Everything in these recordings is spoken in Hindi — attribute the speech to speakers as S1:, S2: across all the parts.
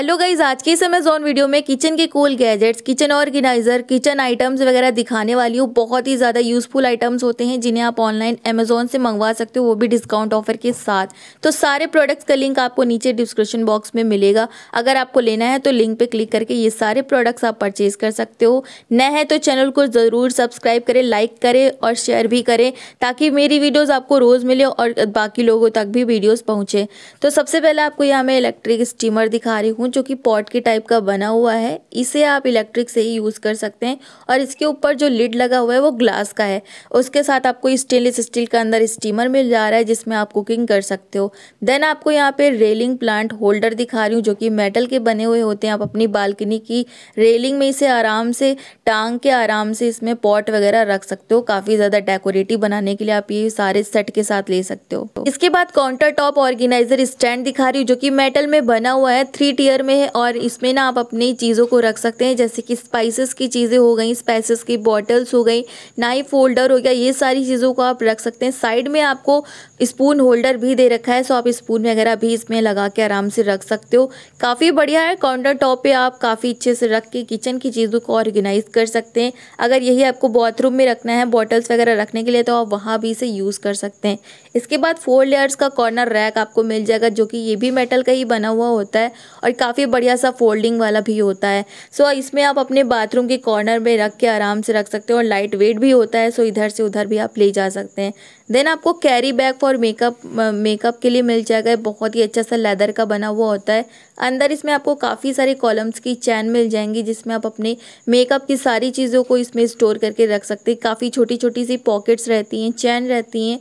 S1: हेलो गाइज आज के इस अमेजोन वीडियो में किचन के cool gadgets kitchen organizer kitchen items वगैरह दिखाने वाली हूँ बहुत ही ज़्यादा यूज़फुल आइटम्स होते हैं जिन्हें आप ऑनलाइन अमेजोन से मंगवा सकते हो वो भी डिस्काउंट ऑफर के साथ तो सारे प्रोडक्ट्स का लिंक आपको नीचे डिस्क्रिप्शन बॉक्स में मिलेगा अगर आपको लेना है तो लिंक पर क्लिक करके ये सारे प्रोडक्ट्स आप परचेज कर सकते हो न है तो चैनल को ज़रूर सब्सक्राइब करें लाइक करें और शेयर भी करें ताकि मेरी वीडियोज़ आपको रोज़ मिले और बाकी लोगों तक भी वीडियोज़ पहुँचें तो सबसे पहले आपको यहाँ मैं इलेक्ट्रिक स्टीमर दिखा रही हूँ जो कि पॉट के टाइप का बना हुआ है इसे आप इलेक्ट्रिक से ही यूज़ कर सकते हैं और इसके ऊपर जो लिड लगा हुआ है वो ग्लास का है उसके साथ आपको स्टेनलेस स्टील का अंदर स्टीमर मिल जा रहा है जिसमें आप कुकिंग कर सकते हो देन आपको यहाँ पर रेलिंग प्लांट होल्डर दिखा रही हूँ जो कि मेटल के बने हुए होते हैं आप अपनी बालकनी की रेलिंग में इसे आराम से टांग के आराम से इसमें पॉट वगैरह रख सकते हो काफ़ी ज़्यादा डेकोरेटिव बनाने के लिए आप ये सारे सेट के साथ ले सकते हो इसके बाद काउंटर टॉप ऑर्गेनाइजर स्टैंड दिखा रही हूँ जो कि मेटल में बना हुआ है थ्री टीयर कलर में है और इसमें ना आप अपनी चीज़ों को रख सकते हैं जैसे कि स्पाइसेस की चीज़ें हो गई स्पाइसेस की बॉटल्स हो गई नाइफ होल्डर हो गया ये सारी चीज़ों को आप रख सकते हैं साइड में आपको स्पून होल्डर भी दे रखा है सो आप स्पून वगैरह भी इसमें लगा के आराम से रख सकते हो काफ़ी बढ़िया है काउंटर टॉप पर आप काफ़ी अच्छे से रख के किचन की चीज़ों को ऑर्गेनाइज कर सकते हैं अगर यही आपको बाथरूम में रखना है बॉटल्स वगैरह रखने के लिए तो आप वहाँ भी इसे यूज़ कर सकते हैं इसके बाद फोर लेयर्स का कॉर्नर रैक आपको मिल जाएगा जो कि ये भी मेटल का ही बना हुआ होता है और काफ़ी बढ़िया सा फोल्डिंग वाला भी होता है सो इसमें आप अपने बाथरूम के कॉर्नर में रख के आराम से रख सकते हो और लाइट वेट भी होता है सो इधर से उधर भी आप ले जा सकते हैं देन आपको carry bag for makeup makeup के लिए मिल जाएगा बहुत ही अच्छा सा लेदर का बना हुआ होता है अंदर इसमें आपको काफ़ी सारे कॉलम्स की चैन मिल जाएंगी जिसमें आप अपने मेकअप की सारी चीज़ों को इसमें स्टोर करके रख सकते हैं काफ़ी छोटी छोटी सी पॉकेट्स रहती हैं चैन रहती हैं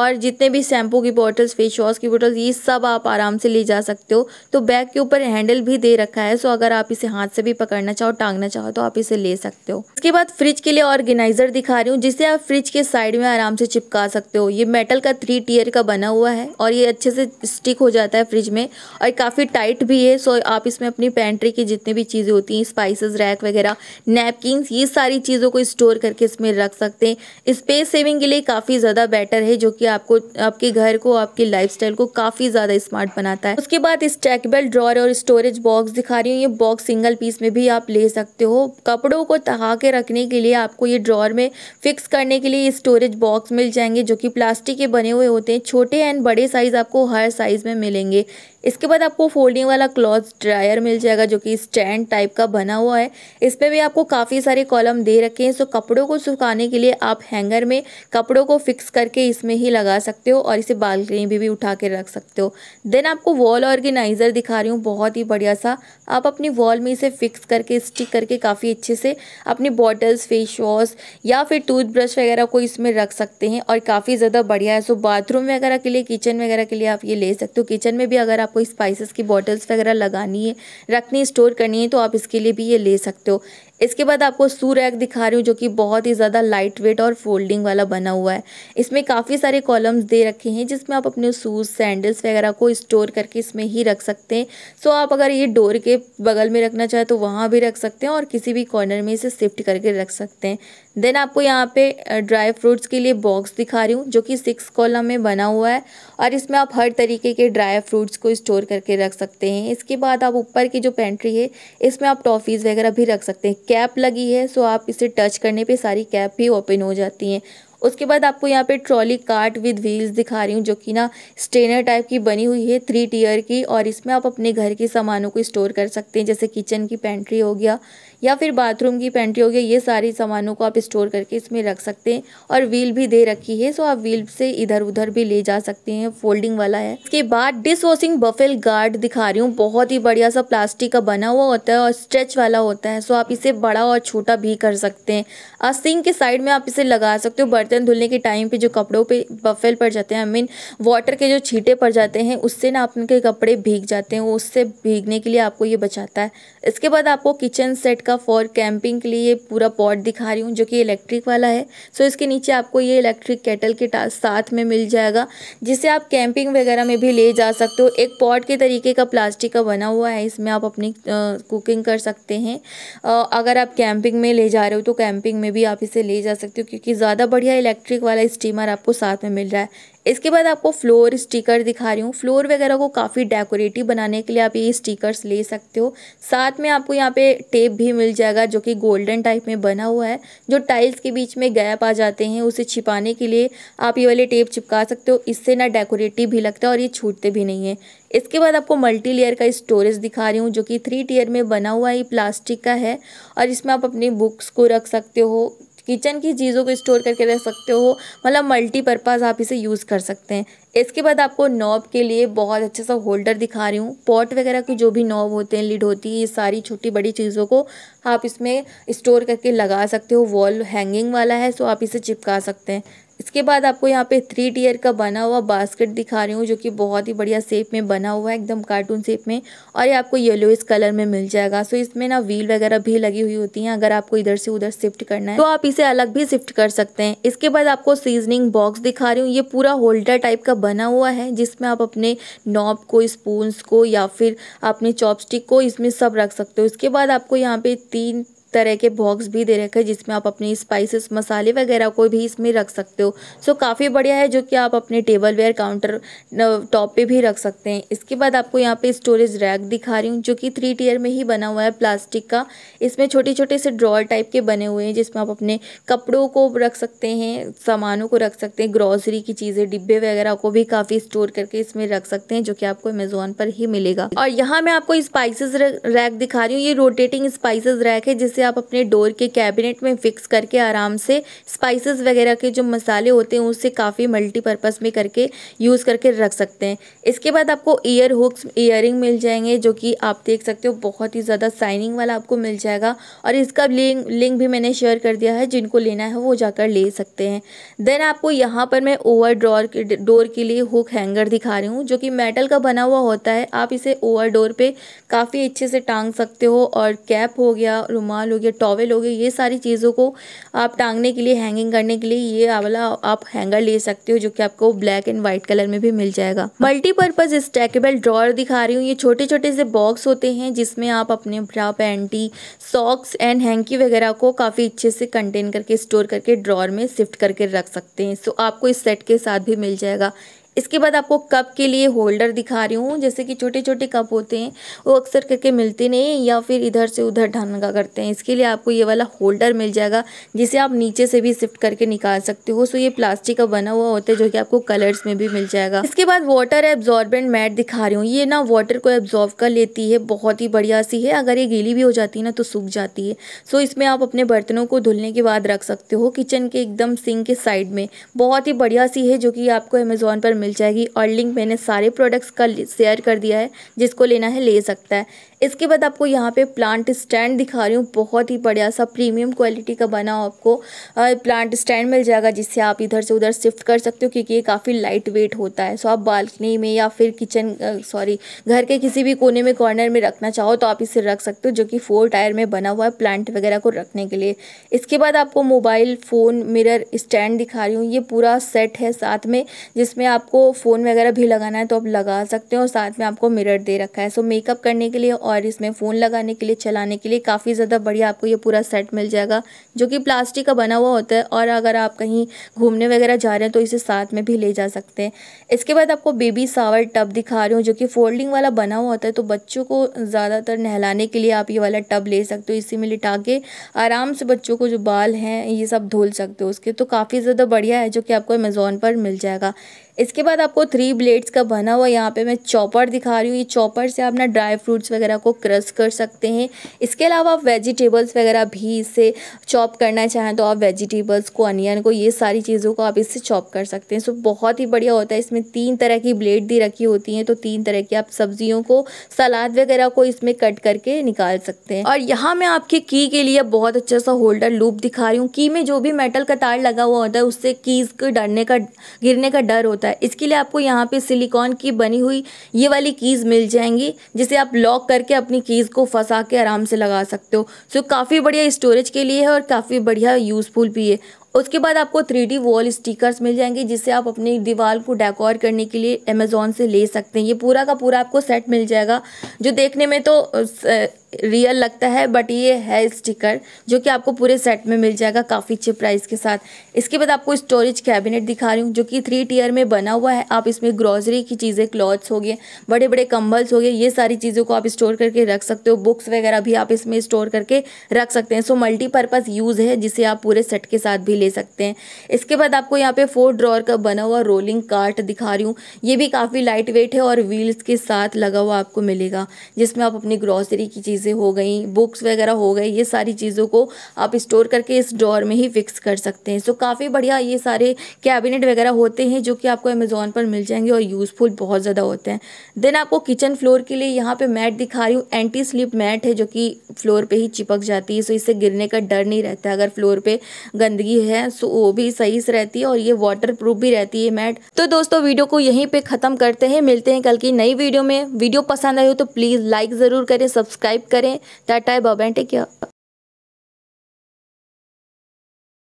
S1: और जितने भी शैम्पू की बॉटल्स फेस वॉश की बॉटल्स ये सब आप आराम से ले जा सकते हो तो बैग के ऊपर हैंडल भी दे रखा है सो अगर आप इसे हाथ से भी पकड़ना चाहो टांगना चाहो तो आप इसे ले सकते हो इसके बाद फ्रिज के लिए ऑर्गेनाइज़र दिखा रही हूँ जिसे आप फ्रिज के साइड में आराम से चिपका सकते सकते हो ये मेटल का थ्री टीयर का बना हुआ है और ये अच्छे से स्टिक हो जाता है फ्रिज में और काफ़ी टाइट भी है सो आप इसमें अपनी पेंट्री की जितनी भी चीज़ें होती हैं स्पाइसेस रैक वगैरह नैपकिनस ये सारी चीज़ों को स्टोर करके इसमें रख सकते हैं स्पेस सेविंग के लिए काफ़ी ज़्यादा बेटर है जो कि आपको आपके घर को आपकी लाइफ को काफ़ी ज़्यादा स्मार्ट बनाता है उसके बाद स्टैकेबल ड्रॉर और स्टोरेज बॉक्स दिखा रही हूँ ये बॉक्स सिंगल पीस में भी आप ले सकते हो कपड़ों को तहा के रखने के लिए आपको ये ड्रॉर में फिक्स करने के लिए स्टोरेज बॉक्स मिल जाएंगे जो कि प्लास्टिक के बने हुए होते हैं छोटे एंड बड़े साइज़ आपको हर साइज़ में मिलेंगे इसके बाद आपको फोल्डिंग वाला क्लॉथ ड्रायर मिल जाएगा जो कि स्टैंड टाइप का बना हुआ है इस पर भी आपको काफ़ी सारे कॉलम दे रखे हैं सो कपड़ों को सुखाने के लिए आप हैंगर में कपड़ों को फिक्स करके इसमें ही लगा सकते हो और इसे बालकनी भी, भी उठा के रख सकते हो देन आपको वॉल ऑर्गेनाइज़र दिखा रही हूँ बहुत ही बढ़िया सा आप अपनी वॉल में इसे फिक्स करके स्टिक करके काफ़ी अच्छे से अपनी बॉटल्स फेस वॉश या फिर टूथब्रश वगैरह को इसमें रख सकते हैं और काफ़ी काफ़ी ज़्यादा बढ़िया है सो बाथरूम वगैरह के लिए किचन वगैरह के लिए आप ये ले सकते हो किचन में भी अगर आपको स्पाइसेस की बॉटल्स वगैरह लगानी है रखनी स्टोर करनी है तो आप इसके लिए भी ये ले सकते हो इसके बाद आपको सू रैक दिखा रही हूँ जो कि बहुत ही ज़्यादा लाइट वेट और फोल्डिंग वाला बना हुआ है इसमें काफ़ी सारे कॉलम्स दे रखे हैं जिसमें आप अपने शूज़ सैंडल्स वगैरह को स्टोर करके इसमें ही रख सकते हैं सो आप अगर ये डोर के बगल में रखना चाहें तो वहाँ भी रख सकते हैं और किसी भी कॉर्नर में इसे शिफ्ट करके रख सकते हैं देन आपको यहाँ पे ड्राई फ्रूट्स के लिए बॉक्स दिखा रही हूँ जो कि सिक्स कॉलम में बना हुआ है और इसमें आप हर तरीके के ड्राई फ्रूट्स को स्टोर करके रख सकते हैं इसके बाद आप ऊपर की जो पेंट्री है इसमें आप टॉफ़ीज़ वगैरह भी रख सकते हैं कैप लगी है सो आप इसे टच करने पे सारी कैप भी ओपन हो जाती हैं उसके बाद आपको यहाँ पे ट्रॉली कार्ट विद व्हील्स दिखा रही हूँ जो कि ना स्टेनर टाइप की बनी हुई है थ्री टीयर की और इसमें आप अपने घर के सामानों को स्टोर कर सकते हैं जैसे किचन की पेंट्री हो गया या फिर बाथरूम की पेंटी हो गई ये सारी सामानों को आप स्टोर करके इसमें रख सकते हैं और व्हील भी दे रखी है सो आप व्हील से इधर उधर भी ले जा सकते हैं फोल्डिंग वाला है इसके बाद डिस वॉशिंग बफेल गार्ड दिखा रही हूँ बहुत ही बढ़िया सा प्लास्टिक का बना हुआ होता है और स्ट्रेच वाला होता है सो आप इसे बड़ा और छोटा भी कर सकते हैं और सिंक के साइड में आप इसे लगा सकते हो बर्तन धुलने के टाइम पे जो कपड़ों पे बफेल पड़ जाते हैं आई मीन वाटर के जो छीटे पड़ जाते हैं उससे ना आप उनके कपड़े भीग जाते हैं उससे भीगने के लिए आपको ये बचाता है इसके बाद आपको किचन सेट का इसका फॉर कैंपिंग के लिए पूरा पॉट दिखा रही हूँ जो कि इलेक्ट्रिक वाला है सो इसके नीचे आपको ये इलेक्ट्रिक केटल के साथ में मिल जाएगा जिसे आप कैंपिंग वगैरह में भी ले जा सकते हो एक पॉट के तरीके का प्लास्टिक का बना हुआ है इसमें आप अपनी कुकिंग कर सकते हैं अगर आप कैंपिंग में ले जा रहे हो तो कैंपिंग में भी आप इसे ले जा सकते हो क्योंकि ज़्यादा बढ़िया इलेक्ट्रिक वाला स्टीमर आपको साथ में मिल रहा है इसके बाद आपको फ्लोर स्टिकर दिखा रही हूँ फ्लोर वगैरह को काफ़ी डेकोरेटिव बनाने के लिए आप ये स्टिकर्स ले सकते हो साथ में आपको यहाँ पे टेप भी मिल जाएगा जो कि गोल्डन टाइप में बना हुआ है जो टाइल्स के बीच में गैप आ जाते हैं उसे छिपाने के लिए आप ये वाले टेप चिपका सकते हो इससे ना डेकोरेटिव भी लगता है और ये छूटते भी नहीं है इसके बाद आपको मल्टी लेयर का स्टोरेज दिखा रही हूँ जो कि थ्री टीयर में बना हुआ है ये प्लास्टिक का है और इसमें आप अपनी बुक्स को रख सकते हो किचन की चीज़ों को स्टोर करके रख सकते हो मतलब मल्टीपर्पज़ आप इसे यूज़ कर सकते हैं इसके बाद आपको नॉब के लिए बहुत अच्छा सा होल्डर दिखा रही हूँ पॉट वगैरह की जो भी नॉब होते हैं लिड होती है ये सारी छोटी बड़ी चीज़ों को आप इसमें स्टोर करके लगा सकते हो वॉल हैंगिंग वाला है सो तो आप इसे चिपका सकते हैं इसके बाद आपको यहाँ पे थ्री टीयर का बना हुआ बास्केट दिखा रही हूँ जो कि बहुत ही बढ़िया सेप में बना हुआ है एकदम कार्टून शेप में और ये आपको येलो इस कलर में मिल जाएगा सो इसमें ना व्हील वगैरह भी लगी हुई होती हैं अगर आपको इधर से उधर शिफ्ट करना है तो आप इसे अलग भी शिफ्ट कर सकते हैं इसके बाद आपको सीजनिंग बॉक्स दिखा रही हूँ ये पूरा होल्डर टाइप का बना हुआ है जिसमें आप अपने नॉब को स्पून को या फिर अपने चॉपस्टिक को इसमें सब रख सकते हो इसके बाद आपको यहाँ पे तीन तरह के बॉक्स भी दे रखे हैं जिसमें आप अपनी स्पाइसेस मसाले वगैरह को भी इसमें रख सकते हो सो काफ़ी बढ़िया है जो कि आप अपने टेबल वेयर काउंटर टॉप पे भी रख सकते हैं इसके बाद आपको यहाँ पे स्टोरेज रैक दिखा रही हूँ जो कि थ्री टीयर में ही बना हुआ है प्लास्टिक का इसमें छोटे छोटे से ड्रॉल टाइप के बने हुए हैं जिसमें आप अपने कपड़ों को रख सकते हैं सामानों को रख सकते हैं ग्रॉसरी की चीज़ें डिब्बे वगैरह को भी काफ़ी स्टोर करके इसमें रख सकते हैं जो कि आपको अमेजोन पर ही मिलेगा और यहाँ मैं आपको स्पाइसिस रैक दिखा रही हूँ ये रोटेटिंग स्पाइसिस रैक है जिससे इसे आप अपने डोर के कैबिनेट में फिक्स करके आराम से स्पाइसेस वगैरह के जो मसाले होते हैं उससे काफ़ी मल्टीपर्पज़ में करके यूज़ करके रख सकते हैं इसके बाद आपको ईयर हुक्स ईयर मिल जाएंगे जो कि आप देख सकते हो बहुत ही ज़्यादा साइनिंग वाला आपको मिल जाएगा और इसका लिंक लिंक भी मैंने शेयर कर दिया है जिनको लेना है वो जाकर ले सकते हैं देन आपको यहाँ पर मैं ओवर ड्रॉर डोर के लिए हुक हैंगर दिखा रही हूँ जो कि मेटल का बना हुआ होता है आप इसे ओवर डोर पर काफ़ी अच्छे से टांग सकते हो और कैप हो गया रुमाल हो गया टॉवेल हो गया ये सारी चीज़ों को आप टांगने के लिए हैंगिंग करने के लिए ये वाला आप हैंगर ले सकते हो जो कि आपको ब्लैक एंड व्हाइट कलर में भी मिल जाएगा मल्टीपर्पज़ स्टैकेबल ड्रॉर दिखा रही हूँ ये छोटे छोटे से बॉक्स होते हैं जिसमें आप अपने bra panty socks and hanky वगैरह को काफ़ी अच्छे से कंटेन करके स्टोर करके ड्रॉर में शिफ्ट करके रख सकते हैं सो आपको इस सेट के साथ भी मिल जाएगा इसके बाद आपको कप के लिए होल्डर दिखा रही हूँ जैसे कि छोटे छोटे कप होते हैं वो अक्सर करके मिलते नहीं या फिर इधर से उधर ढंगा करते हैं इसके लिए आपको ये वाला होल्डर मिल जाएगा जिसे आप नीचे से भी शिफ्ट करके निकाल सकते हो सो ये प्लास्टिक का बना हुआ होता है जो कि आपको कलर्स में भी मिल जाएगा इसके बाद वाटर एब्जॉर्बेंट मैट दिखा रही हूँ ये ना वाटर को एब्जॉर्व कर लेती है बहुत ही बढ़िया सी है अगर ये गीली भी हो जाती है ना तो सूख जाती है सो इसमें आप अपने बर्तनों को धुलने के बाद रख सकते हो किचन के एकदम सिंक के साइड में बहुत ही बढ़िया सी है जो कि आपको अमेजोन पर मिल जाएगी और लिंक मैंने सारे प्रोडक्ट्स का शेयर कर दिया है जिसको लेना है ले सकता है इसके बाद आपको यहाँ पे प्लांट स्टैंड दिखा रही हूँ बहुत ही बढ़िया सा प्रीमियम क्वालिटी का बना हो आपको प्लांट स्टैंड मिल जाएगा जिससे आप इधर से उधर शिफ्ट कर सकते हो क्योंकि ये काफ़ी लाइट वेट होता है सो आप बालकनी में या फिर किचन सॉरी घर के किसी भी कोने में कॉर्नर में रखना चाहो तो आप इसे रख सकते हो जो कि फोर टायर में बना हुआ है प्लांट वगैरह को रखने के लिए इसके बाद आपको मोबाइल फ़ोन मिरर स्टैंड दिखा रही हूँ ये पूरा सेट है साथ में जिसमें आपको फ़ोन वगैरह भी लगाना है तो आप लगा सकते हो और साथ में आपको मिरर दे रखा है सो मेकअप करने के लिए और और इसमें फ़ोन लगाने के लिए चलाने के लिए काफ़ी ज़्यादा बढ़िया आपको ये पूरा सेट मिल जाएगा जो कि प्लास्टिक का बना हुआ होता है और अगर आप कहीं घूमने वगैरह जा रहे हैं तो इसे साथ में भी ले जा सकते हैं इसके बाद आपको बेबी सावर टब दिखा रही हूँ जो कि फोल्डिंग वाला बना हुआ होता है तो बच्चों को ज़्यादातर नहलाने के लिए आप ये वाला टब ले सकते हो इसी में लिटा के आराम से बच्चों को जो बाल हैं ये सब धुल सकते हो उसके तो काफ़ी ज़्यादा बढ़िया है जो कि आपको अमेज़ोन पर मिल जाएगा इसके बाद आपको थ्री ब्लेड्स का बना हुआ यहाँ पे मैं चॉपर दिखा रही हूँ ये चॉपर से आप ना ड्राई फ्रूट्स वगैरह को क्रश कर सकते हैं इसके अलावा आप वेजिटेबल्स वगैरह भी इसे चॉप करना चाहें तो आप वेजिटेबल्स को अनियन को ये सारी चीज़ों को आप इससे चॉप कर सकते हैं सो बहुत ही बढ़िया होता है इसमें तीन तरह की ब्लेड दी रखी होती हैं तो तीन तरह की आप सब्जियों को सलाद वगैरह को इसमें कट करके निकाल सकते हैं और यहाँ मैं आपके की के लिए बहुत अच्छा सा होल्डर लूप दिखा रही हूँ की में जो भी मेटल का तार लगा हुआ होता है उससे कीज़ के डरने का गिरने का डर होता होता है इसके लिए आपको यहाँ पे सिलिकॉन की बनी हुई ये वाली कीज़ मिल जाएंगी जिसे आप लॉक करके अपनी कीज़ को फंसा के आराम से लगा सकते हो सो काफ़ी बढ़िया स्टोरेज के लिए है और काफ़ी बढ़िया यूज़फुल भी है उसके बाद आपको थ्री डी वॉल स्टिकर्स मिल जाएंगे जिससे आप अपनी दीवार को डेकोर करने के लिए अमेज़ोन से ले सकते हैं ये पूरा का पूरा आपको सेट मिल जाएगा जो देखने में तो रियल लगता है बट ये है स्टिकर जो कि आपको पूरे सेट में मिल जाएगा काफ़ी अच्छे प्राइस के साथ इसके बाद आपको स्टोरेज कैबिनेट दिखा रही हूँ जो कि थ्री टीयर में बना हुआ है आप इसमें ग्रॉसरी की चीज़ें क्लॉथ्स हो गए बड़े बड़े कंबल्स हो गए ये सारी चीज़ों को आप स्टोर करके रख सकते हो बुक्स वगैरह भी आप इसमें स्टोर करके रख सकते हैं सो मल्टीपर्पज़ यूज़ है जिसे आप पूरे सेट के साथ भी ले सकते हैं इसके बाद आपको यहाँ पे फोर ड्रॉर का बना हुआ रोलिंग कार्ट दिखा रही हूँ ये भी काफ़ी लाइट वेट है और व्हील्स के साथ लगा हुआ आपको मिलेगा जिसमें आप अपनी ग्रॉसरी की चीज़ें हो गई बुक्स वगैरह हो गई ये सारी चीज़ों को आप स्टोर करके इस ड्रॉर में ही फिक्स कर सकते हैं सो काफ़ी बढ़िया ये सारे कैबिनेट वगैरह होते हैं जो कि आपको अमेज़ोन पर मिल जाएंगे और यूज़फुल बहुत ज़्यादा होते हैं देन आपको किचन फ्लोर के लिए यहाँ पे मैट दिखा रही हूँ एंटी स्लिप मैट है जो कि फ्लोर पर ही चिपक जाती है सो इससे गिरने का डर नहीं रहता अगर फ्लोर पे गंदगी है है सो वो भी सही से रहती है और ये वाटर प्रूफ भी रहती है मैट तो दोस्तों वीडियो को यहीं पे ख़त्म करते हैं मिलते हैं कल की नई वीडियो में वीडियो पसंद आई हो तो प्लीज़ लाइक ज़रूर करें सब्सक्राइब करें टाटा बाबा टेक केयर